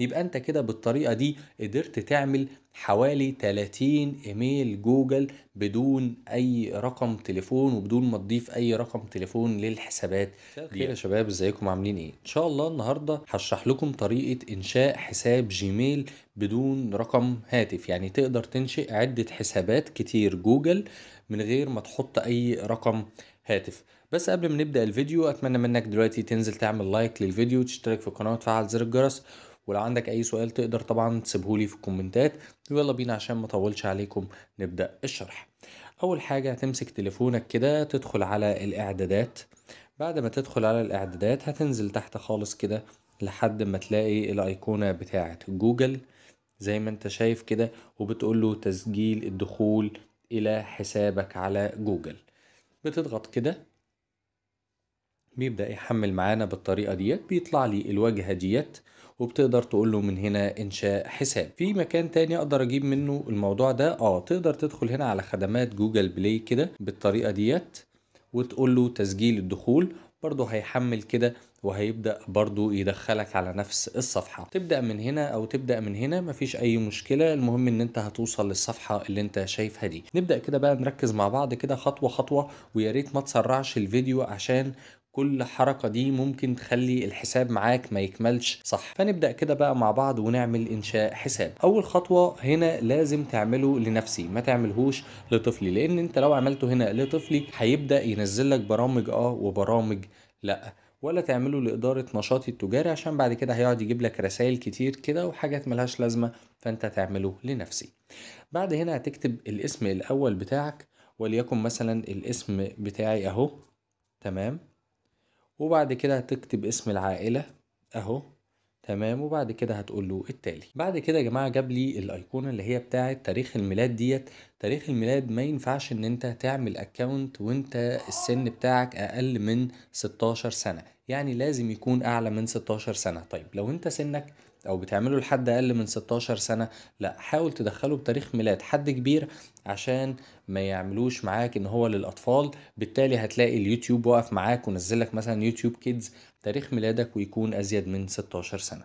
يبقى انت كده بالطريقه دي قدرت تعمل حوالي 30 ايميل جوجل بدون اي رقم تليفون وبدون ما تضيف اي رقم تليفون للحسابات دي يا شباب ازيكم عاملين ايه ان شاء الله النهارده هشرح لكم طريقه انشاء حساب جيميل بدون رقم هاتف يعني تقدر تنشئ عده حسابات كتير جوجل من غير ما تحط اي رقم هاتف بس قبل ما نبدا الفيديو اتمنى منك دلوقتي تنزل تعمل لايك للفيديو تشترك في القناه وتفعل زر الجرس ولو عندك اي سؤال تقدر طبعا تسيبهولي في الكومنتات ويلا بينا عشان ما اطولش عليكم نبدا الشرح اول حاجه هتمسك تليفونك كده تدخل على الاعدادات بعد ما تدخل على الاعدادات هتنزل تحت خالص كده لحد ما تلاقي الايقونه بتاعه جوجل زي ما انت شايف كده وبتقول له تسجيل الدخول الى حسابك على جوجل بتضغط كده بيبدأ يحمل معانا بالطريقة ديت بيطلع لي الواجهة ديت وبتقدر تقول له من هنا انشاء حساب في مكان تاني اقدر اجيب منه الموضوع ده اه تقدر تدخل هنا على خدمات جوجل بلاي كده بالطريقه ديت وتقول له تسجيل الدخول برضو هيحمل كده وهيبدأ برضو يدخلك على نفس الصفحة تبدأ من هنا أو تبدأ من هنا مفيش أي مشكلة المهم إن أنت هتوصل للصفحة اللي أنت شايفها دي نبدأ كده بقى نركز مع بعض كده خطوة خطوة ويا ريت ما تسرعش الفيديو عشان كل حركة دي ممكن تخلي الحساب معاك ما يكملش صح فنبدأ كده بقى مع بعض ونعمل إنشاء حساب أول خطوة هنا لازم تعمله لنفسي ما تعملهوش لطفلي لأن أنت لو عملته هنا لطفلي هيبدأ ينزل لك برامج آه وبرامج لأ ولا تعمله لإدارة نشاطي التجاري عشان بعد كده هيقعد يجيب لك رسائل كتير كده وحاجات ملهاش لازمة فأنت تعمله لنفسي بعد هنا هتكتب الاسم الأول بتاعك وليكن مثلا الاسم بتاعي أهو تمام وبعد كده هتكتب اسم العائلة اهو تمام وبعد كده هتقول له التالي بعد كده يا جماعه جاب لي الايقونه اللي هي بتاعه تاريخ الميلاد ديت تاريخ الميلاد ما ينفعش ان انت تعمل اكونت وانت السن بتاعك اقل من 16 سنه يعني لازم يكون اعلى من 16 سنه طيب لو انت سنك او بتعمله لحد اقل من 16 سنه لا حاول تدخله بتاريخ ميلاد حد كبير عشان ما يعملوش معاك ان هو للاطفال بالتالي هتلاقي اليوتيوب واقف معاك ونزلك مثلا يوتيوب كيدز تاريخ ميلادك ويكون ازيد من 16 سنه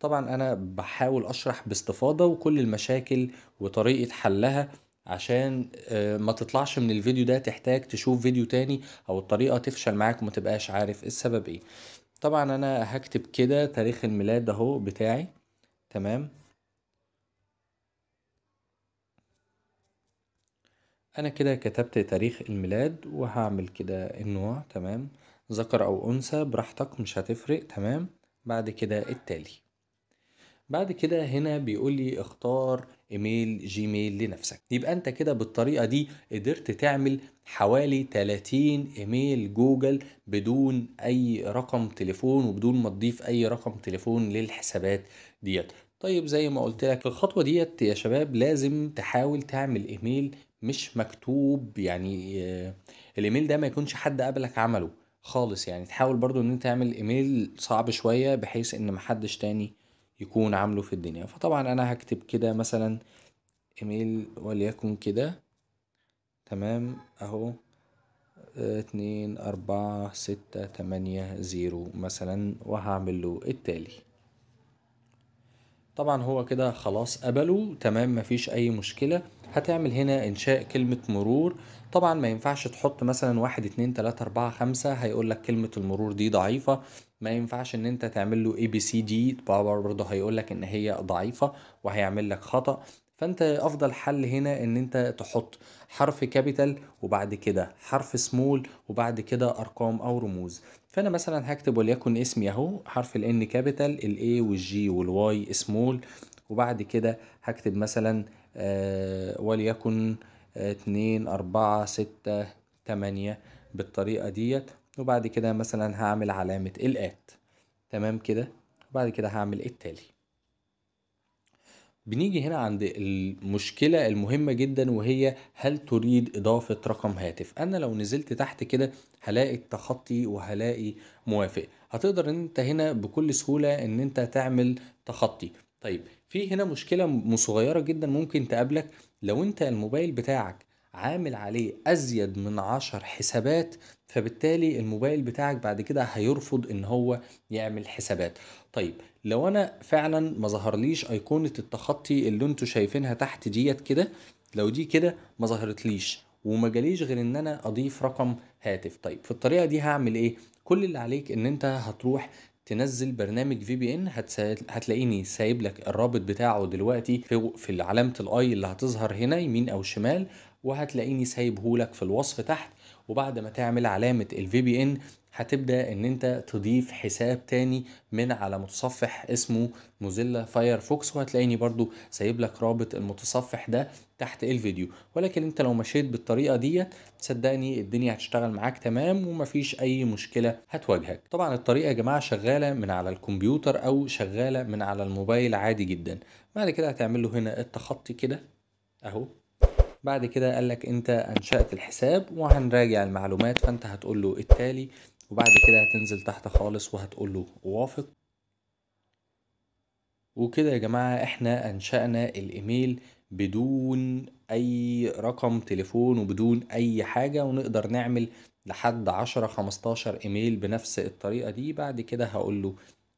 طبعا انا بحاول اشرح باستفاضه وكل المشاكل وطريقه حلها عشان آه، ما تطلعش من الفيديو ده تحتاج تشوف فيديو تاني او الطريقه تفشل معاك وما تبقاش عارف السبب ايه طبعا انا هكتب كده تاريخ الميلاد اهو بتاعي تمام انا كده كتبت تاريخ الميلاد وهعمل كده النوع تمام ذكر او انثى براحتك مش هتفرق تمام بعد كده التالي بعد كده هنا بيقول لي اختار ايميل جيميل لنفسك يبقى انت كده بالطريقه دي قدرت تعمل حوالي 30 ايميل جوجل بدون اي رقم تليفون وبدون ما تضيف اي رقم تليفون للحسابات ديت طيب زي ما قلت لك الخطوه ديت يا شباب لازم تحاول تعمل ايميل مش مكتوب يعني آه، الايميل ده ما يكونش حد قبلك عمله خالص يعني تحاول برضو ان انت تعمل ايميل صعب شويه بحيث ان محدش تاني يكون عامله في الدنيا فطبعا انا هكتب كده مثلا ايميل وليكن كده تمام اهو اتنين اربعة ستة تمانية زيرو مثلا وهعمل له التالي طبعا هو كده خلاص قبله تمام مفيش اي مشكلة هتعمل هنا انشاء كلمة مرور طبعا ما ينفعش تحط مثلا واحد اتنين تلاتة اربعة خمسة هيقولك كلمة المرور دي ضعيفة ما ينفعش ان انت تعمل له اي بي سي دي برضه هيقولك ان هي ضعيفة وهيعمل لك خطأ فانت افضل حل هنا ان انت تحط حرف كابيتال وبعد كده حرف سمول وبعد كده ارقام او رموز فانا مثلا هكتب وليكن اسمي اهو حرف N كابيتال الاي والجي والواي سمول وبعد كده هكتب مثلا آه، وليكن آه، اتنين أربعة ستة تمانية بالطريقة ديت وبعد كده مثلا هعمل علامة الآت تمام كده وبعد كده هعمل التالي بنيجي هنا عند المشكلة المهمة جدا وهي هل تريد إضافة رقم هاتف أنا لو نزلت تحت كده هلاقي التخطي وهلاقي موافق هتقدر انت هنا بكل سهولة ان انت تعمل تخطي طيب في هنا مشكلة صغيرة جدا ممكن تقابلك لو انت الموبايل بتاعك عامل عليه ازيد من عشر حسابات فبالتالي الموبايل بتاعك بعد كده هيرفض ان هو يعمل حسابات طيب لو انا فعلا ما ظهرليش ايقونه التخطي اللي انتوا شايفينها تحت ديت كده لو دي كده ما ظهرتليش وما جاليش غير ان انا اضيف رقم هاتف طيب في الطريقه دي هعمل ايه كل اللي عليك ان انت هتروح تنزل برنامج في بي ان هتلاقيني سايب لك الرابط بتاعه دلوقتي في, في علامه الاي اللي هتظهر هنا يمين او شمال وهتلاقيني سايبهولك في الوصف تحت وبعد ما تعمل علامة الفي بي ان هتبدأ ان انت تضيف حساب تاني من على متصفح اسمه موزيلا فايرفوكس وهتلاقيني برضو سايب لك رابط المتصفح ده تحت الفيديو ولكن انت لو مشيت بالطريقة ديت صدقني الدنيا هتشتغل معاك تمام ومفيش اي مشكلة هتواجهك طبعا الطريقة يا جماعة شغالة من على الكمبيوتر او شغالة من على الموبايل عادي جدا بعد كده هتعمل له هنا التخطي كده اهو بعد كده قال لك انت انشأت الحساب وهنراجع المعلومات فانت هتقول له التالي وبعد كده هتنزل تحت خالص وهتقول له وافق وكده يا جماعة احنا انشأنا الايميل بدون اي رقم تليفون وبدون اي حاجة ونقدر نعمل لحد عشرة خمستاشر ايميل بنفس الطريقة دي بعد كده هقول له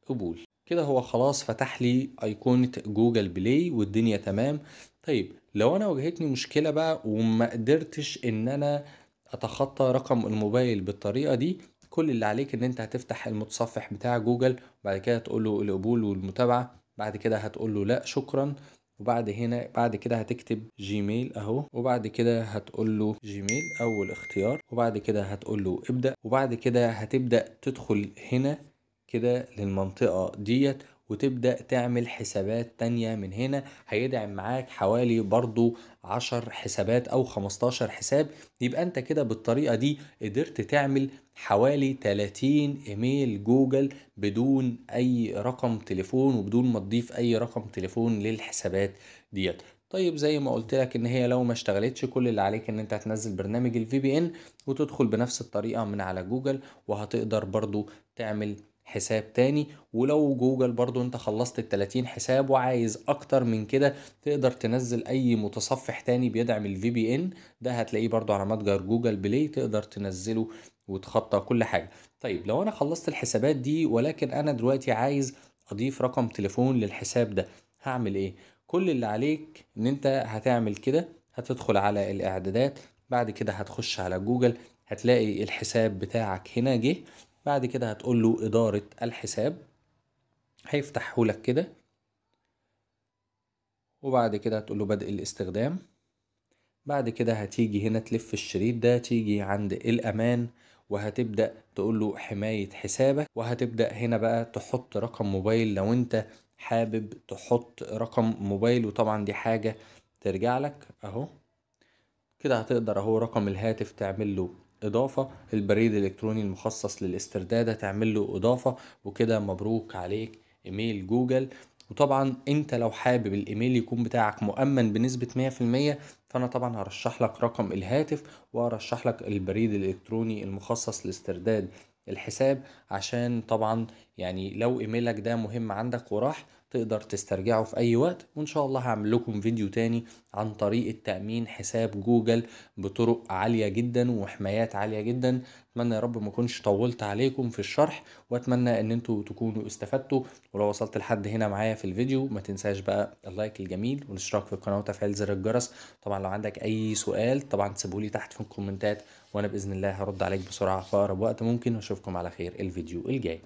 قبول كده هو خلاص فتح لي ايقونة جوجل بلاي والدنيا تمام طيب لو انا واجهتني مشكلة بقى وما قدرتش ان انا اتخطى رقم الموبايل بالطريقة دي كل اللي عليك ان انت هتفتح المتصفح بتاع جوجل وبعد كده تقول له القبول والمتابعة بعد كده هتقول له لا شكرا وبعد هنا بعد كده هتكتب جيميل اهو وبعد كده هتقول له جيميل اول اختيار وبعد كده هتقول له ابدا وبعد كده هتبدا تدخل هنا كده للمنطقة ديت وتبدأ تعمل حسابات تانية من هنا هيدعم معاك حوالي برضو عشر حسابات أو 15 حساب يبقى أنت كده بالطريقة دي قدرت تعمل حوالي 30 إيميل جوجل بدون أي رقم تليفون وبدون ما تضيف أي رقم تليفون للحسابات ديت طيب زي ما قلت لك ان هي لو ما اشتغلتش كل اللي عليك ان انت هتنزل برنامج الفي بي ان وتدخل بنفس الطريقه من على جوجل وهتقدر برضو تعمل حساب تاني ولو جوجل برضو انت خلصت ال 30 حساب وعايز اكتر من كده تقدر تنزل اي متصفح تاني بيدعم الفي بي ان ده هتلاقيه برضو على متجر جوجل بلاي تقدر تنزله وتخطى كل حاجه طيب لو انا خلصت الحسابات دي ولكن انا دلوقتي عايز اضيف رقم تليفون للحساب ده هعمل ايه كل اللي عليك ان انت هتعمل كده هتدخل على الاعدادات بعد كده هتخش على جوجل هتلاقي الحساب بتاعك هنا جه بعد كده هتقول له إدارة الحساب هيفتحه لك كده وبعد كده هتقول له بدء الاستخدام بعد كده هتيجي هنا تلف الشريط ده تيجي عند الأمان وهتبدأ تقول له حماية حسابك وهتبدأ هنا بقى تحط رقم موبايل لو أنت حابب تحط رقم موبايل وطبعا دي حاجة ترجع لك أهو كده هتقدر أهو رقم الهاتف تعمل له اضافه البريد الالكتروني المخصص للاسترداد هتعمل له اضافه وكده مبروك عليك ايميل جوجل وطبعا انت لو حابب الايميل يكون بتاعك مؤمن بنسبة 100% فانا طبعا هرشح لك رقم الهاتف وارشح لك البريد الالكتروني المخصص لاسترداد الحساب عشان طبعا يعني لو ايميلك ده مهم عندك وراح تقدر تسترجعه في اي وقت وان شاء الله هعمل لكم فيديو تاني عن طريقة تأمين حساب جوجل بطرق عالية جدا وحمايات عالية جدا اتمنى يا رب ما اكونش طولت عليكم في الشرح واتمنى ان انتوا تكونوا استفدتوا ولو وصلت لحد هنا معايا في الفيديو ما تنساش بقى اللايك الجميل والاشتراك في القناة وتفعيل زر الجرس طبعا لو عندك اي سؤال طبعا تسيبه لي تحت في الكومنتات وانا باذن الله هرد عليك بسرعه في اقرب وقت ممكن واشوفكم على خير الفيديو الجاي